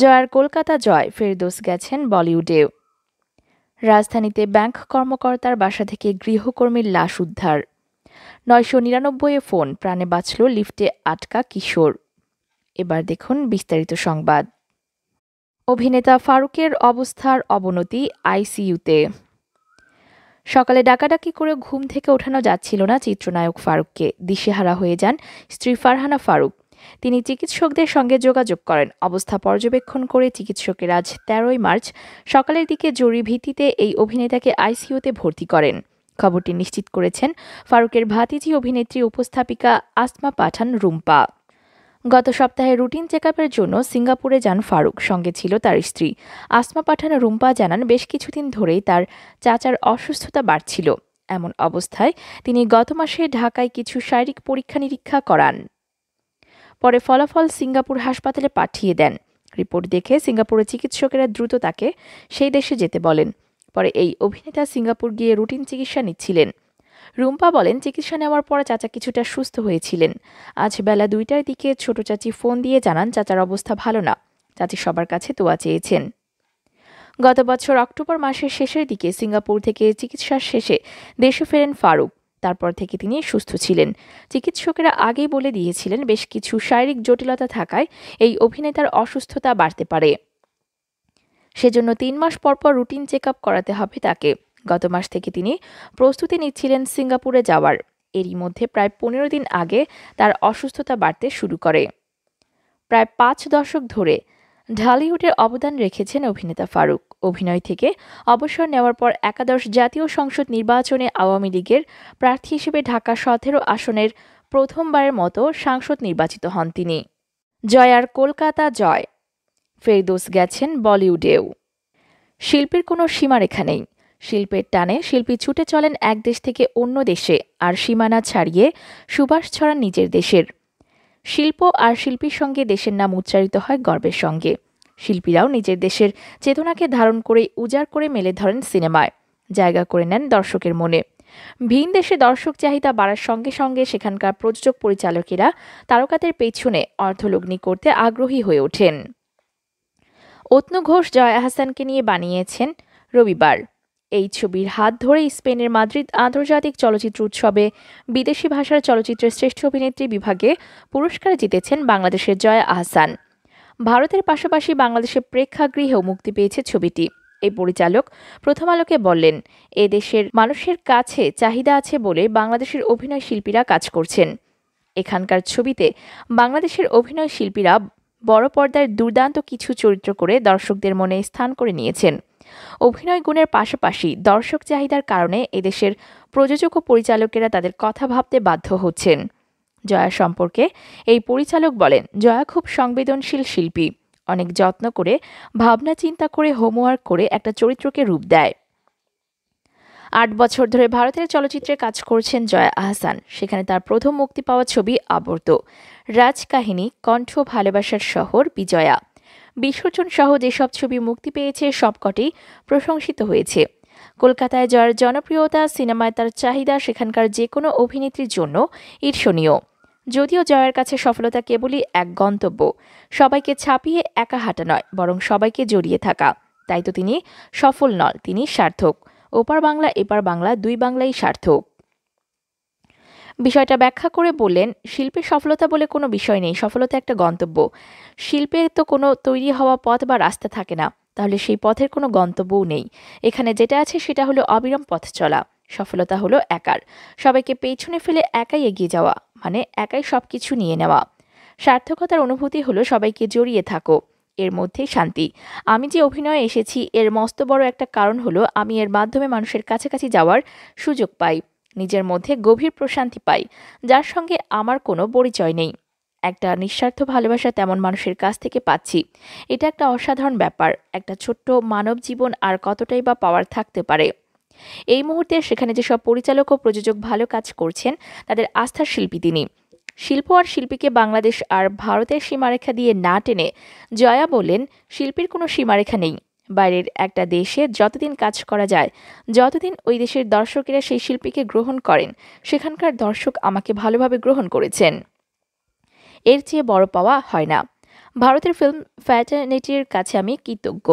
জয়ার কলকাতা জয় ফেরদোস গেছেন বলিউডেও রাজধানীতে ব্যাংক কর্মকর্তার বাসা থেকে গৃহকর্মীর লাশ উদ্ধার নয়শো নিরানব্বইয়ে ফোন প্রাণে বাঁচল লিফটে আটকা কিশোর এবার দেখুন বিস্তারিত সংবাদ অভিনেতা ফারুকের অবস্থার অবনতি আইসিইউতে সকালে ডাকাডাকি করে ঘুম থেকে ওঠানো যাচ্ছিল না চিত্রনায়ক ফারুককে দিশেহারা হয়ে যান স্ত্রী ফারহানা ফারুক তিনি চিকিৎসকদের সঙ্গে যোগাযোগ করেন অবস্থা পর্যবেক্ষণ করে চিকিৎসকের আজ তেরোই মার্চ সকালের দিকে জরুরি ভিত্তিতে এই অভিনেতাকে আইসিইউতে ভর্তি করেন খবরটি নিশ্চিত করেছেন ফারুকের ভাতিজি অভিনেত্রী উপস্থাপিকা আসমা পাঠান রুম্পা গত সপ্তাহে রুটিন চেকআপের জন্য সিঙ্গাপুরে যান ফারুক সঙ্গে ছিল তার স্ত্রী আসমা পাঠান রুম্পা জানান বেশ কিছুদিন ধরেই তার চাচার অসুস্থতা বাড়ছিল এমন অবস্থায় তিনি গত মাসে ঢাকায় কিছু শারীরিক পরীক্ষা নিরীক্ষা করান পরে ফলাফল সিঙ্গাপুর হাসপাতালে পাঠিয়ে দেন রিপোর্ট দেখে সিঙ্গাপুরের চিকিৎসকেরা দ্রুত তাকে সেই দেশে যেতে বলেন পরে এই অভিনেতা সিঙ্গাপুর গিয়ে রুটিন চিকিৎসা নিচ্ছিলেন রুম্পা বলেন চিকিৎসা নেওয়ার পর চাচা কিছুটা সুস্থ হয়েছিলেন আজ বেলা দুইটার দিকে ছোট চাচি ফোন দিয়ে জানান চাচার অবস্থা ভালো না চাচি সবার কাছে তোয়া চেয়েছেন গত বছর অক্টোবর মাসের শেষের দিকে সিঙ্গাপুর থেকে চিকিৎসার শেষে দেশে ফেরেন ফারুক তারপর থেকে তিনি সুস্থ ছিলেন চিকিৎসকেরা আগেই বলে দিয়েছিলেন বেশ কিছু শারীরিক জটিলতা থাকায় এই অভিনেতার অসুস্থতা বাড়তে পারে সেজন্য তিন মাস পরপর রুটিন চেক আপ করাতে হবে তাকে গত মাস থেকে তিনি প্রস্তুতি নিচ্ছিলেন সিঙ্গাপুরে যাওয়ার এরই মধ্যে প্রায় পনেরো দিন আগে তার অসুস্থতা বাড়তে শুরু করে প্রায় পাঁচ দশক ধরে ঢালিউডের অবদান রেখেছেন অভিনেতা ফারুক অভিনয় থেকে অবসর নেওয়ার পর একাদশ জাতীয় সংসদ নির্বাচনে আওয়ামী লীগের প্রার্থী হিসেবে ঢাকা সতেরো আসনের প্রথমবারের মতো সাংসদ নির্বাচিত হন তিনি জয়ার কলকাতা জয় ফেরদোস গেছেন বলিউডেও শিল্পের কোনো সীমারেখা নেই শিল্পের টানে শিল্পী ছুটে চলেন এক দেশ থেকে অন্য দেশে আর সীমানা ছাড়িয়ে সুবাস ছড়ান নিজের দেশের শিল্প আর শিল্পীর সঙ্গে দেশের নাম উচ্চারিত হয় গর্বের সঙ্গে শিল্পীরাও নিজের দেশের চেতনাকে ধারণ করে উজাড় করে মেলে ধরেন সিনেমায় জায়গা করে নেন দর্শকের মনে ভিন দেশে দর্শক চাহিদা বাড়ার সঙ্গে সঙ্গে সেখানকার প্রযোজক পরিচালকেরা তারকাদের পেছনে অর্থলগ্নি করতে আগ্রহী হয়ে ওঠেন অত্নু ঘোষ জয় আহসানকে নিয়ে বানিয়েছেন রবিবার এই ছবির হাত ধরে স্পেনের মাদ্রিদ আন্তর্জাতিক চলচ্চিত্র উৎসবে বিদেশি ভাষার চলচ্চিত্রের শ্রেষ্ঠ অভিনেত্রী বিভাগে পুরস্কার জিতেছেন বাংলাদেশের জয়া আহসান ভারতের পাশাপাশি বাংলাদেশের প্রেক্ষাগৃহেও মুক্তি পেয়েছে ছবিটি এই পরিচালক প্রথম আলোকে বললেন এ দেশের মানুষের কাছে চাহিদা আছে বলে বাংলাদেশের অভিনয় শিল্পীরা কাজ করছেন এখানকার ছবিতে বাংলাদেশের অভিনয় শিল্পীরা বড় পর্দার দুর্দান্ত কিছু চরিত্র করে দর্শকদের মনে স্থান করে নিয়েছেন অভিনয় গুণের পাশাপাশি দর্শক চাহিদার কারণে এদেশের প্রযোজক ও পরিচালকেরা তাদের কথা ভাবতে বাধ্য হচ্ছেন জয়া সম্পর্কে এই পরিচালক বলেন জয়া খুব সংবেদনশীল শিল্পী অনেক যত্ন করে ভাবনা চিন্তা করে হোমওয়ার্ক করে একটা চরিত্রকে রূপ দেয় আট বছর ধরে ভারতের চলচ্চিত্রে কাজ করছেন জয়া আহসান সেখানে তার প্রথম মুক্তি পাওয়া ছবি আবর্ত রাজকাহিনী কণ্ঠ ভালোবাসার শহর বিজয়া বিসর্জন সহ যেসব ছবি মুক্তি পেয়েছে সবকটি প্রশংসিত হয়েছে কলকাতায় যার জনপ্রিয়তা সিনেমায় তার চাহিদা সেখানকার যে কোনো অভিনেত্রীর জন্য ঈর্ষণীয় যদিও জয়ের কাছে সফলতা কেবলই এক গন্তব্য সবাইকে ছাপিয়ে একা হাঁটা নয় বরং সবাইকে জড়িয়ে থাকা তাই তো তিনি সফল নন তিনি সার্থক ওপার বাংলা এপার বাংলা দুই বাংলাই সার্থক বিষয়টা ব্যাখ্যা করে বললেন শিল্পের সফলতা বলে কোনো বিষয় নেই সফলতা একটা গন্তব্য শিল্পের তো কোনো তৈরি হওয়া পথ বা রাস্তা থাকে না তাহলে সেই পথের কোনো গন্তব্যও নেই এখানে যেটা আছে সেটা হলো অবিরম পথ চলা সফলতা হলো একার সবাইকে পেছনে ফেলে একাই এগিয়ে যাওয়া মানে একাই সব কিছু নিয়ে নেওয়া সার্থকতার অনুভূতি হলো সবাইকে জড়িয়ে থাকো এর মধ্যেই শান্তি আমি যে অভিনয়ে এসেছি এর মস্ত বড় একটা কারণ হলো আমি এর মাধ্যমে মানুষের কাছাকাছি যাওয়ার সুযোগ পাই নিজের মধ্যে গভীর প্রশান্তি পাই যার সঙ্গে আমার কোনো পরিচয় নেই একটা নিঃস্বার্থ ভালোবাসা তেমন মানুষের কাছ থেকে পাচ্ছি এটা একটা অসাধারণ ব্যাপার একটা ছোট্ট মানব জীবন আর কতটাই বা পাওয়ার থাকতে পারে এই মুহূর্তে সেখানে যেসব পরিচালক ও প্রযোজক ভালো কাজ করছেন তাদের আস্থার শিল্পী তিনি শিল্প আর শিল্পীকে বাংলাদেশ আর ভারতের সীমারেখা দিয়ে না টেনে জয়া বললেন শিল্পীর কোনো সীমারেখা নেই বাইরের একটা দেশে যতদিন কাজ করা যায় যতদিন ওই দেশের দর্শকেরা সেই শিল্পীকে গ্রহণ করেন সেখানকার দর্শক আমাকে ভালোভাবে গ্রহণ করেছেন এর চেয়ে বড় পাওয়া হয় না ভারতের ফিল্ম ফ্যাটার্নিটির কাছে আমি কৃতজ্ঞ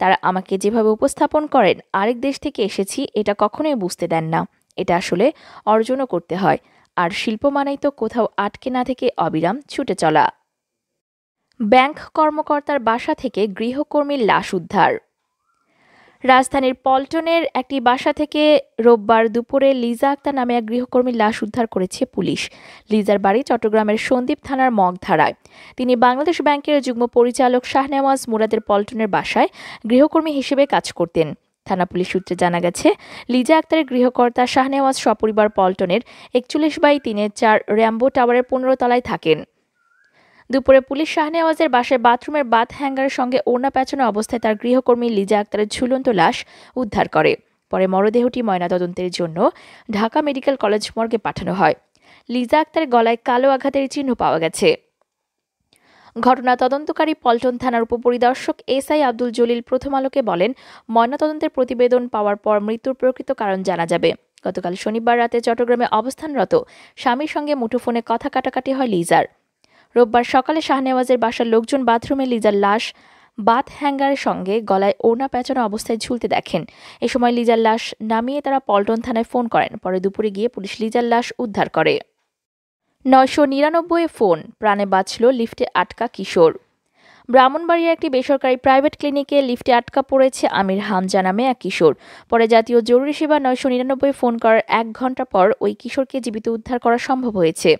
তারা আমাকে যেভাবে উপস্থাপন করেন আরেক দেশ থেকে এসেছি এটা কখনোই বুঝতে দেন না এটা আসলে অর্জনও করতে হয় আর শিল্প মানেই তো কোথাও আটকে না থেকে অবিরাম ছুটে চলা ব্যাংক কর্মকর্তার বাসা থেকে গৃহকর্মীর লাশ উদ্ধার রাজধানীর পল্টনের একটি বাসা থেকে রোববার দুপুরে লিজা আক্তার নামে এক গৃহকর্মীর লাশ উদ্ধার করেছে পুলিশ লিজার বাড়ি চট্টগ্রামের সন্দীপ থানার মগধারায় তিনি বাংলাদেশ ব্যাংকের যুগ্ম পরিচালক শাহনেওয়াজ মুরাদের পল্টনের বাসায় গৃহকর্মী হিসেবে কাজ করতেন থানা পুলিশ সূত্রে জানা গেছে লিজা আক্তারের গৃহকর্তা শাহনেওয়াজ সপরিবার পল্টনের একচল্লিশ বাই তিনের চার র্যাম্বো টাওয়ারের পনেরো তলায় থাকেন দুপুরে পুলিশ শাহনেওয়াজের বাসায় বাথরুমের বাথ হ্যাঙ্গারের সঙ্গে ওড়না প্যাঁচানো অবস্থায় তার গৃহকর্মী লিজা আক্তারের ঝুলন্ত লাশ উদ্ধার করে পরে মরদেহটি ময়নাতদন্তের জন্য ঢাকা মেডিকেল কলেজ মর্গে পাঠানো হয় লিজা আক্তারের গলায় কালো আঘাতের চিহ্ন পাওয়া গেছে ঘটনা তদন্তকারী পল্টন থানার উপপরিদর্শক এস আই আব্দুল জলিল প্রথম আলোকে বলেন ময়নাতদন্তের প্রতিবেদন পাওয়ার পর মৃত্যুর প্রকৃত কারণ জানা যাবে গতকাল শনিবার রাতে চট্টগ্রামে অবস্থানরত স্বামীর সঙ্গে মুঠোফোনে কথা কাটাকাটি হয় লিজার রোববার সকালে শাহনেওয়াজের বাসার লোকজন বাথরুমে লিজার লাশ বাথ হ্যাঙ্গারের সঙ্গে গলায় ওড়না পেঁচানো অবস্থায় ঝুলতে দেখেন এ সময় লিজার লাশ নামিয়ে তারা পল্টন থানায় ফোন করেন পরে দুপুরে গিয়ে পুলিশ লিজার লাশ উদ্ধার করে নয়শো নিরানব্বই ফোন প্রাণে বাঁচল লিফটে আটকা কিশোর ব্রাহ্মণবাড়িয়ার একটি বেসরকারি প্রাইভেট ক্লিনিকে লিফটে আটকা পড়েছে আমির হামজা নামে এক কিশোর পরে জাতীয় জরুরি সেবা নয়শো নিরানব্বই ফোন করার এক ঘন্টা পর ওই কিশোরকে জীবিত উদ্ধার করা সম্ভব হয়েছে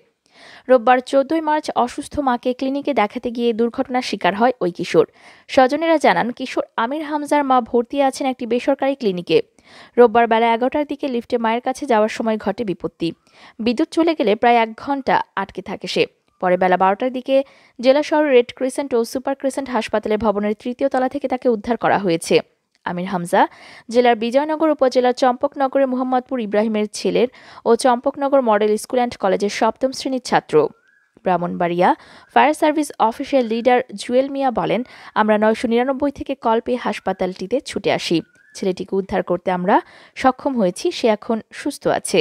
রোববার চোদ্দই মার্চ অসুস্থ মাকে ক্লিনিকে দেখাতে গিয়ে দুর্ঘটনার শিকার হয় ওই কিশোর স্বজনেরা জানান কিশোর আমির হামজার মা ভর্তি আছেন একটি বেসরকারি ক্লিনিকে রোববার বেলা এগারোটার দিকে লিফটে মায়ের কাছে যাওয়ার সময় ঘটে বিপত্তি বিদ্যুৎ চলে গেলে প্রায় এক ঘন্টা আটকে থাকে সে পরে বেলা বারোটার দিকে জেলা শহর রেড ক্রিসেন্ট ও সুপার ক্রিসেন্ট হাসপাতালে ভবনের তৃতীয় তলা থেকে তাকে উদ্ধার করা হয়েছে আমির হামজা জেলার বিজয়নগর উপজেলার চম্পকনগরে মোহাম্মদপুর ইব্রাহিমের ছেলের ও চম্পকনগর মডেল স্কুল অ্যান্ড কলেজের সপ্তম শ্রেণীর ছাত্র ব্রাহ্মণবাড়িয়া ফায়ার সার্ভিস অফিসের লিডার জুয়েল মিয়া বলেন আমরা নয়শো নিরানব্বই থেকে কল পেয়ে হাসপাতালটিতে ছুটে আসি ছেলেটিকে উদ্ধার করতে আমরা সক্ষম হয়েছি সে এখন সুস্থ আছে